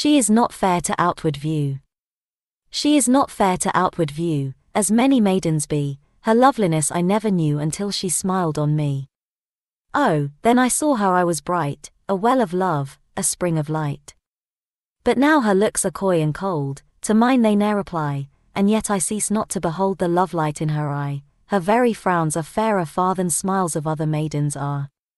She is not fair to outward view. She is not fair to outward view, as many maidens be, her loveliness I never knew until she smiled on me. Oh, then I saw how I was bright, a well of love, a spring of light. But now her looks are coy and cold, to mine they ne'er reply, and yet I cease not to behold the love light in her eye, her very frowns are fairer far than smiles of other maidens are.